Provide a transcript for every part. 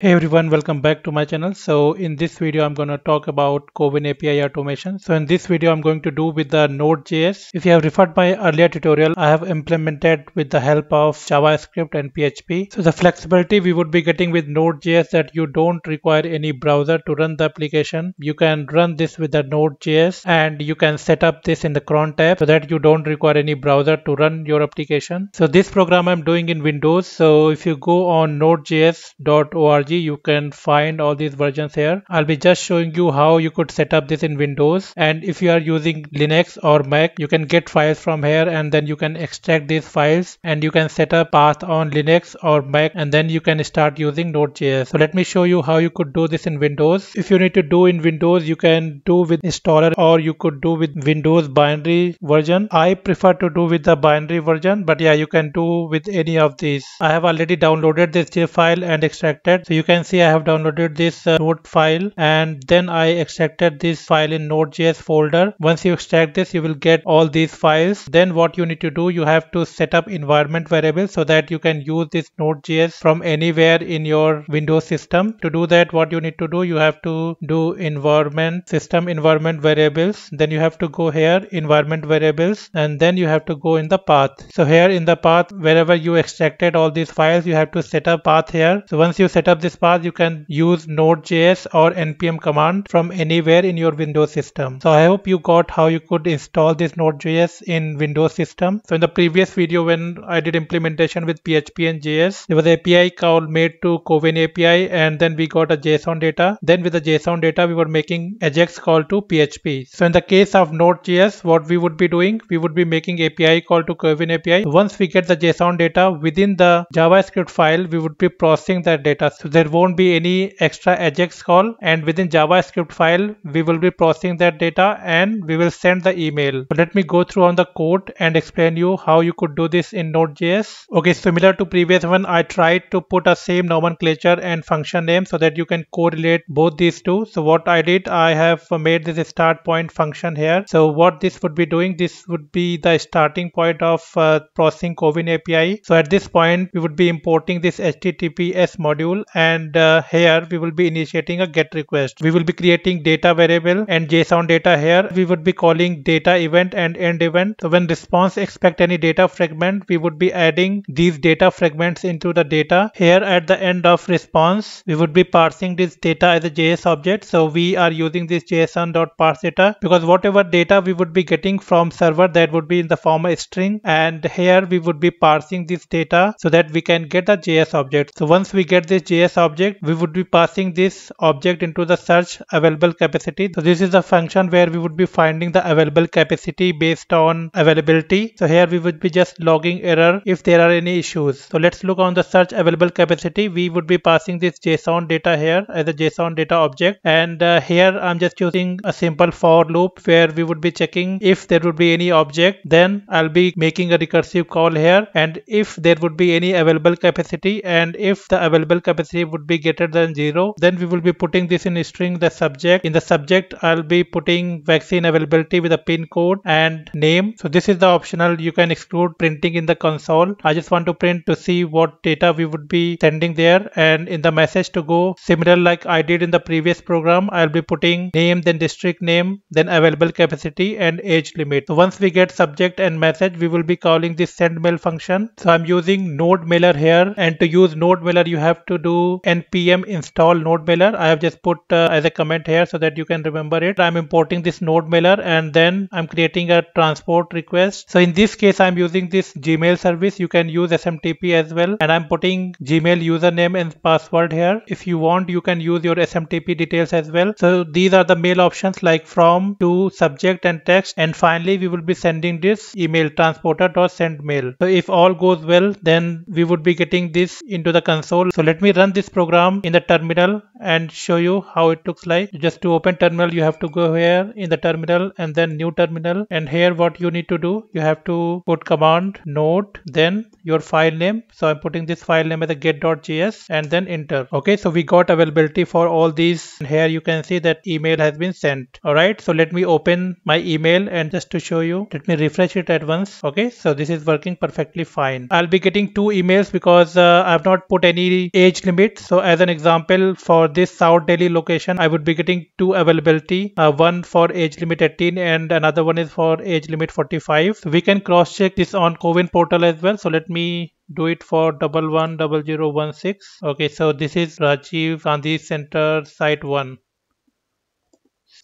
Hey everyone, welcome back to my channel. So in this video, I'm going to talk about Coven API automation. So in this video, I'm going to do with the Node.js. If you have referred my earlier tutorial, I have implemented with the help of JavaScript and PHP. So the flexibility we would be getting with Node.js that you don't require any browser to run the application. You can run this with the Node.js and you can set up this in the cron tab so that you don't require any browser to run your application. So this program I'm doing in Windows. So if you go on nodejs.org you can find all these versions here. I'll be just showing you how you could set up this in Windows. And if you are using Linux or Mac, you can get files from here and then you can extract these files and you can set a path on Linux or Mac and then you can start using Node.js. So let me show you how you could do this in Windows. If you need to do in Windows, you can do with installer or you could do with Windows binary version. I prefer to do with the binary version, but yeah, you can do with any of these. I have already downloaded this zip file and extracted. So you can see I have downloaded this uh, node file and then I extracted this file in node.js folder. Once you extract this, you will get all these files. Then what you need to do, you have to set up environment variables so that you can use this node.js from anywhere in your Windows system. To do that, what you need to do, you have to do environment system environment variables. Then you have to go here environment variables and then you have to go in the path. So here in the path, wherever you extracted all these files, you have to set up path here. So once you set up this this path, you can use Node.js or npm command from anywhere in your Windows system. So I hope you got how you could install this Node.js in Windows system. So in the previous video, when I did implementation with PHP and JS, there was an API call made to Coven API, and then we got a JSON data. Then with the JSON data, we were making AJAX call to PHP. So in the case of Node.js, what we would be doing, we would be making API call to Coven API. Once we get the JSON data within the JavaScript file, we would be processing that data. So there won't be any extra AJAX call and within JavaScript file we will be processing that data and we will send the email. let me go through on the code and explain you how you could do this in Node.js. Okay similar to previous one I tried to put a same nomenclature and function name so that you can correlate both these two. So what I did I have made this start point function here. So what this would be doing this would be the starting point of uh, processing Covin API. So at this point we would be importing this HTTPS module and and uh, here we will be initiating a get request we will be creating data variable and json data here we would be calling data event and end event so when response expect any data fragment we would be adding these data fragments into the data here at the end of response we would be parsing this data as a js object so we are using this data because whatever data we would be getting from server that would be in the form of string and here we would be parsing this data so that we can get the js object so once we get this js object we would be passing this object into the search available capacity so this is a function where we would be finding the available capacity based on availability so here we would be just logging error if there are any issues so let's look on the search available capacity we would be passing this json data here as a json data object and uh, here i'm just using a simple for loop where we would be checking if there would be any object then i'll be making a recursive call here and if there would be any available capacity and if the available capacity would be greater than 0 then we will be putting this in string the subject in the subject i'll be putting vaccine availability with a pin code and name so this is the optional you can exclude printing in the console i just want to print to see what data we would be sending there and in the message to go similar like i did in the previous program i'll be putting name then district name then available capacity and age limit so once we get subject and message we will be calling this send mail function so i'm using node mailer here and to use node mailer you have to do npm install node mailer. I have just put uh, as a comment here so that you can remember it. I'm importing this node mailer and then I'm creating a transport request. So in this case, I'm using this Gmail service. You can use SMTP as well. And I'm putting Gmail username and password here. If you want, you can use your SMTP details as well. So these are the mail options like from to subject and text. And finally, we will be sending this email transporter send mail. So if all goes well, then we would be getting this into the console. So let me run this this program in the terminal and show you how it looks like just to open terminal you have to go here in the terminal and then new terminal and here what you need to do you have to put command node then your file name so i'm putting this file name as a get.js and then enter okay so we got availability for all these and here you can see that email has been sent all right so let me open my email and just to show you let me refresh it at once okay so this is working perfectly fine i'll be getting two emails because uh, i've not put any age limit so as an example, for this South Delhi location, I would be getting two availability, uh, one for age limit 18 and another one is for age limit 45. We can cross check this on Covin portal as well. So let me do it for double one double zero one six. Okay, so this is Rajiv Gandhi Center site one.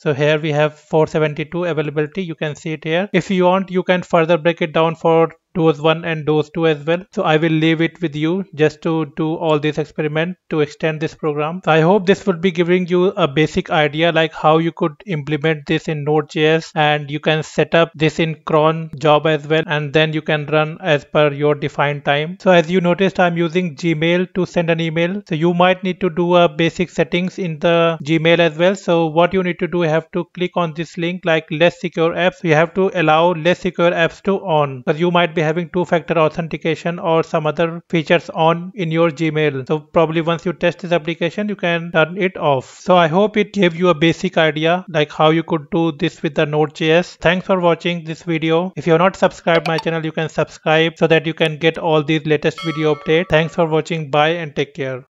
So here we have 472 availability. You can see it here. If you want, you can further break it down for dose 1 and dose 2 as well so i will leave it with you just to do all this experiment to extend this program so i hope this would be giving you a basic idea like how you could implement this in node.js and you can set up this in cron job as well and then you can run as per your defined time so as you noticed i'm using gmail to send an email so you might need to do a basic settings in the gmail as well so what you need to do you have to click on this link like less secure apps you have to allow less secure apps to on because you might be having two factor authentication or some other features on in your Gmail. So probably once you test this application, you can turn it off. So I hope it gave you a basic idea like how you could do this with the Node.js. Thanks for watching this video. If you're not subscribed my channel, you can subscribe so that you can get all these latest video update. Thanks for watching. Bye and take care.